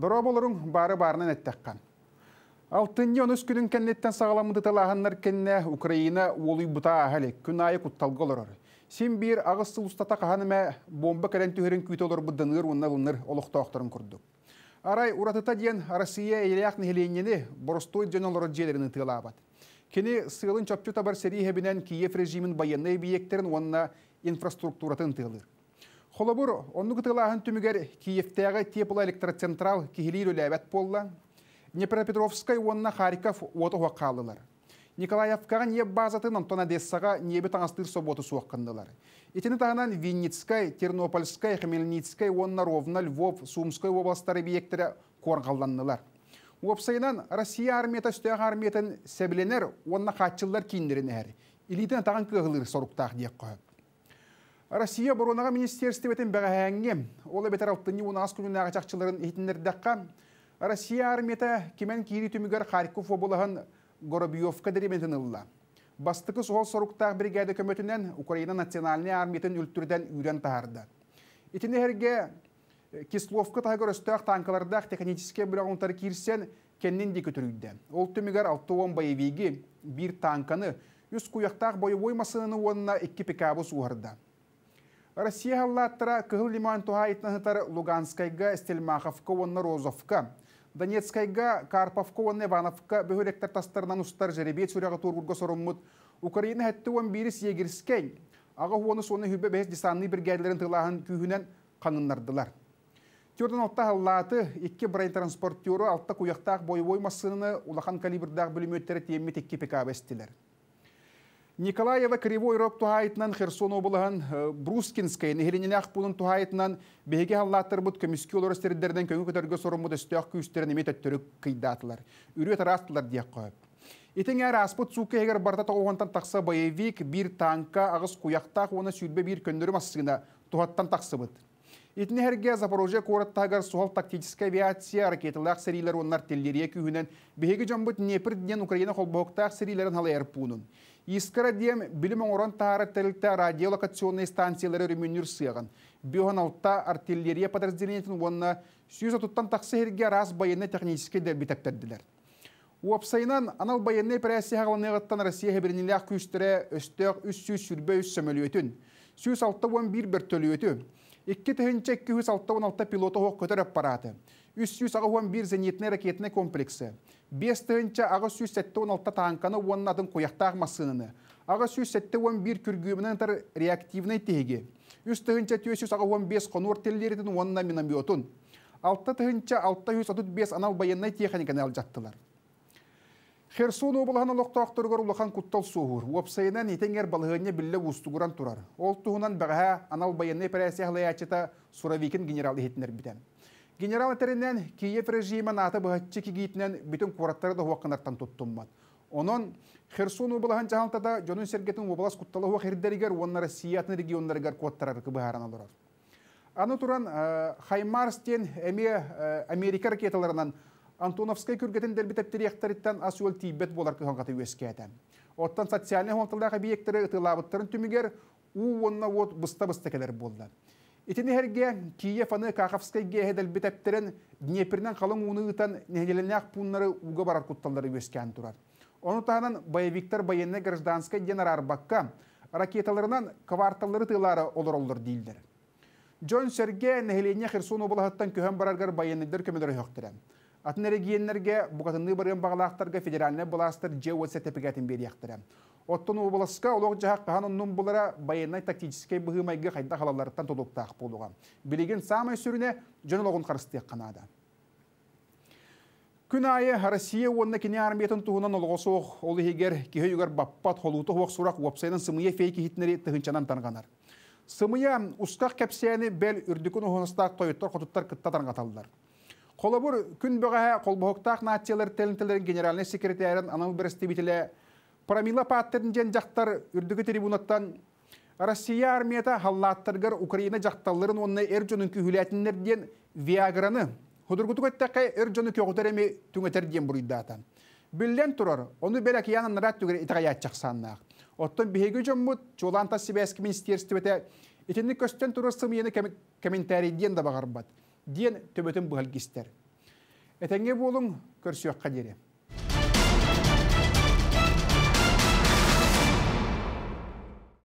Дора бары барынан әттәққан. Алтынне он күнін кәннеттен сағаламыды талағаннар кәнне Украина олый бұта ағалі, күн айы құтталғы олар. Сен бір ағысыл ұстата қағаныма бомба кәрен түхерін күйті олар бұддыңыр, оннал ұныр олықты ақтарын күрдік. Арай уратыта дейін Россия елеяқ нехеленені борыстой жөн олар желеріні тылабат. Кені сыйлын чапчу табар сәрі хәбінен Киев режимін баянны бейектерін онына инфраструктуратын тылыр. Холобур, онны кытылаһын түмүгер Киевтегі тепло электроцентрал кихилир үләбәт болла. Днепропетровскай онна Харьков оту қалылар. Николаевкаға не базатын Антон Одессаға небі таңастыр соботу суаққындылар. Итіні тағынан Винницкай, Тернопольскай, Хмельницкай, онна Ровна, Львов, Сумской областары бейектері қорғалланнылар. Опсайынан Россия армията үстегі армиятын сәбіленер, онна қатчылдар кейіндерін әр. Илитін тағын кығылыр соруқтақ Россия бұрынаға министерсті бетін бәғәңге, олы бетер алтыны унас күнін ағачақчыларын етіндердаққа, Россия армета кемен Кири түмігер Харьков обылығын Горобьевка дереметін ұлла. Бастықы соғыл соруқтағы бригады көмөтінен Украина национальный армиятын үлттірден үйрен тағарды. Итіне әрге Кисловка тағыр өстіғақ танкалардақ техническе бұлағынтары кирсен кеннен де Ол түмігер 6-10 боевиги, бір танканы, үз құяқтақ бойы оймасының онына 2 пикабу суғырды. Россия халлаттыра лиман Луганскайга Стельмаховка онна Розовка. Донецкайга Карповка онна Ивановка бөхөректер тастарынан устар жеребе сүрәгы тургурга соруммут. Украина хәтте он бирис егерскен. Ага хуаны соны хүбе бәс десанны бригадаларын тылаһын күйһүнән қаныннардылар. Тюрдан алта халлаты, икки брай транспортёры алта куяқтақ бойвой массыны улахан калибрдағы бөлеметтері теммет икки пекабестілер. Николаева Кривой Рог тухайтынан Херсон облыһын э, Брускинская нигелинен ахпунун тухайтынан беге бұд бут олар олор көңі көтерге көтөргө соруму дөстөк күстерин эмет өттөрүк кыйдатлар. Үрүе тарастылар дек қойып. Итең әр аспыт егер барда тақса боевик бир танка ағыз куяқтақ оны сүрбе бир көндірім массығына тухаттан тақсы бұд. Итіне әрге Запорожья қораттағыр сұхал тактическая авиация ракеталақ серилер онлар телерия күйінен беге жамбыт Непір Украина қолбоқтақ серилерін халай Искара дем билим оңорон тағары тәрілікті радиолокационный станциялары рүмүнүр сияған. Бюхан алтта артиллерия подразделениетин онына сүйіз отыттан тақсы херге раз байыны технический дәрбі тәптәрділер. Уапсайнан анал байыны прәсі хағыланығыттан Россия хебірінілі күстірі өстіғ үс сүрбе үс сөмөлі өтін. Сүйіз алтта 11 бір Икки тыһынча 216 пилоты хоқ көтер аппараты, 311 зенитіне ракетіне комплексі, 5 тыһынча ағы 316 танканы уоннатын қояқтағы масыныны, ағы 311 күргімінің тар реактивный тегі, 3 тыһынча 415 қонур теллеретін уонна миномиотын, 6 тыһынча 635 анал баяннай техниканы алып жаттылар. Херсон облыһын лоқтоқтыргыр улахан куттал суһур. Уопсайынан итеңер балыһыны билле устугуран турар. Ол туһунан бәгә анал баянны прәсәһләячета Суровикин генерал итнер битән. Генерал итеринен Киев режимы наты бәһәтче кигитнен бүтән кураттары да хуаккынаттан тоттуммат. Онон Херсон облыһын жаһантада жонун сергетин облас кутталы хуак хердеригер оннары сиятны регионнарыгар куаттарар кыбыһаран алыр. Аны туран Хаймарстен эми Америка ракеталарынан Антоновская күргетендер бітептері ектарыттан асуэл тибет болар кыханғаты өскеті. Оттан социальный хонтылдағы биектері ұтылабыттарын түмігер у от бұста-бұста келер болды. Итіне әрге Киев аны Каховскай геедел бітептерін Днепрінен қалың уны ұтан нәделінәқ пуннары уға барар құтталдары өскен тұрар. Оны тағынан боевиктер Байенне гражданскай денар арбаққа ракеталарынан кварталлары тылары олар-олар дейілдер. Джон Серге нәхелене Херсон облағыттан көһән бараргар көмедері көмілері Атын регионнерге бұғатынны барған бағалақтарға федеральны бұластыр же ол сертификатын берияқтыры. Оттон обласка олоқ жағақ қағанынның бұлара байынай тактический бұғымайғы қайда қалаларыттан толуқтақ болуға. Білеген самай сүріне жөн қарысты қанады. Күн айы Россия она кене армиятын туһунан олғосоқ олы егер кеге баппат холуты хоқ сұрақ вапсайнын сымыя фейки хитнери тыхынчанан танғанар. Сымыя ұстақ кәпсияны бәл үрдікін ұғыныстақ тойыттар қотыттар кытта танғаталдар. Холобур күн бөгәһә колбохтак нациялар телентелерин генеральный секретарын анал берестебителе промила паттен жен жақтар үрдүгү трибунаттан Россия армията халлаттыргар Украина жақталырын онны әр күһүләтиннер ден Виаграны худургутук эттәккә эржону көгөтәреми түңәтер ден буруйдата. Биллен турар, оны беләк янын рат түгер итагаят чаксаннак. Оттон биһеге жоммут Чуланта Сибәск министерствете итинник көстен турар ені комментарий да багарбат диен бұл кестер. Әтәңе болың көрсөк қадере.